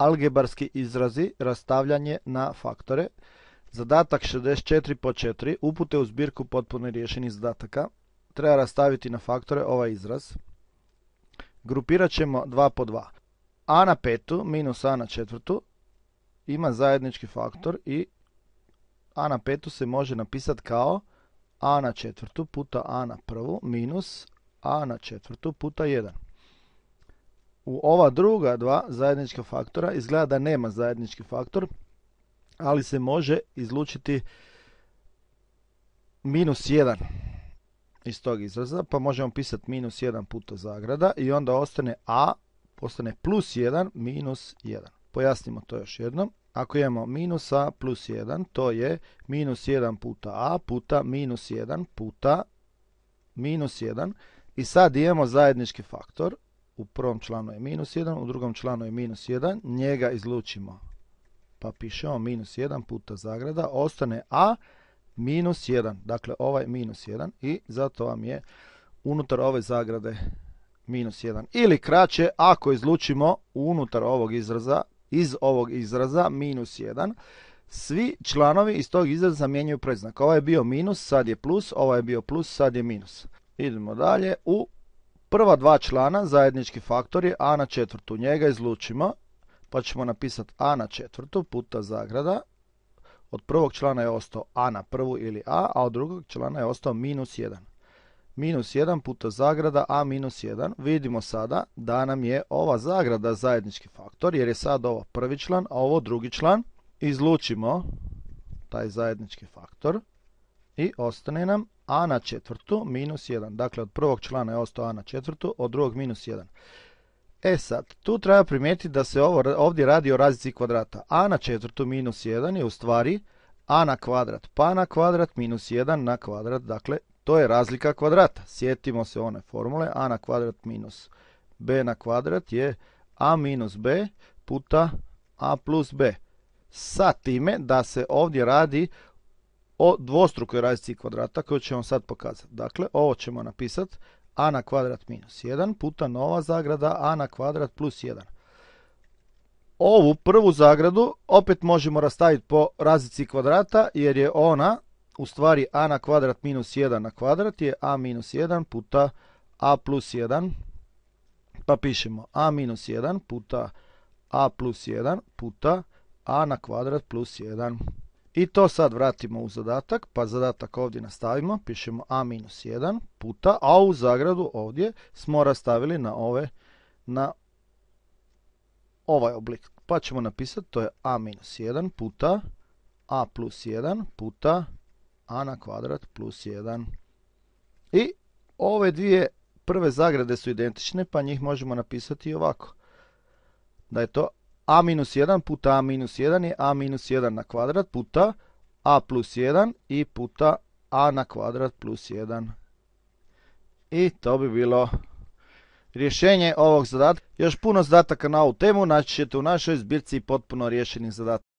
Algebarski izrazi, rastavljanje na faktore. Zadatak 64 po 4, upute u zbirku potpuno riješenih zadataka. Treba rastaviti na faktore ovaj izraz. Grupirat ćemo 2 po 2. a na petu minus a na četvrtu ima zajednički faktor i a na petu se može napisati kao a na četvrtu puta a na prvu minus a na četvrtu puta 1. U ova druga dva zajednička faktora izgleda da nema zajednički faktor, ali se može izlučiti minus 1 iz tog izraza, pa možemo pisati minus 1 puta zagrada i onda ostane a, postane plus 1 minus 1. Pojasnimo to još jednom. Ako imamo minus a plus 1, to je minus 1 puta a puta minus 1 puta minus 1. I sad imamo zajednički faktor, u prvom članu je minus 1, u drugom članu je minus 1, njega izlučimo. Pa pišemo minus 1 puta zagrada, ostane a minus 1, dakle ovaj minus 1 i zato vam je unutar ove zagrade minus 1. Ili kraće, ako izlučimo unutar ovog izraza, iz ovog izraza minus 1, svi članovi iz tog izraza mijenjaju predznak. Ovaj je bio minus, sad je plus, ovaj je bio plus, sad je minus. Idemo dalje u Prva dva člana, zajednički faktor je a na četvrtu. Njega izlučimo, pa ćemo napisati a na četvrtu puta zagrada. Od prvog člana je ostao a na prvu ili a, a od drugog člana je ostao minus 1. Minus 1 puta zagrada a minus 1. Vidimo sada da nam je ova zagrada zajednički faktor, jer je sad ovo prvi član, a ovo drugi član. Izlučimo taj zajednički faktor i ostane nam a na četvrtu minus 1. Dakle, od prvog člana je ostao a na četvrtu, od drugog minus 1. E sad, tu treba primijetiti da se ovo, ovdje radi o razici kvadrata. a na četvrtu minus 1 je u stvari a na kvadrat, pa na kvadrat minus 1 na kvadrat. Dakle, to je razlika kvadrata. Sjetimo se one formule a na kvadrat minus b na kvadrat je a minus b puta a plus b. Sa time da se ovdje radi o dvostrukoj razici kvadrata koju ćemo sad pokazati. Dakle, ovo ćemo napisati a na kvadrat minus 1 puta nova zagrada a na kvadrat plus 1. Ovu prvu zagradu opet možemo rastaviti po razici kvadrata jer je ona u stvari a na kvadrat minus 1 na kvadrat je a minus 1 puta a plus 1 pa pišemo a minus 1 puta a plus 1 puta a na kvadrat plus 1. I to sad vratimo u zadatak, pa zadatak ovdje nastavimo, pišemo a-1 minus puta, a u zagradu ovdje smo rastavili na ove, na ovaj oblik. Pa ćemo napisati, to je a-1 minus puta a plus 1 puta a na kvadrat plus 1. I ove dvije prve zagrade su identične, pa njih možemo napisati ovako. Da je to a minus 1 puta a minus 1 je a minus 1 na kvadrat puta a plus 1 i puta a na kvadrat plus 1. I to bi bilo rješenje ovog zadatka. Još puno zadataka na ovu temu naći ćete u našoj zbirci potpuno rješenih zadatka.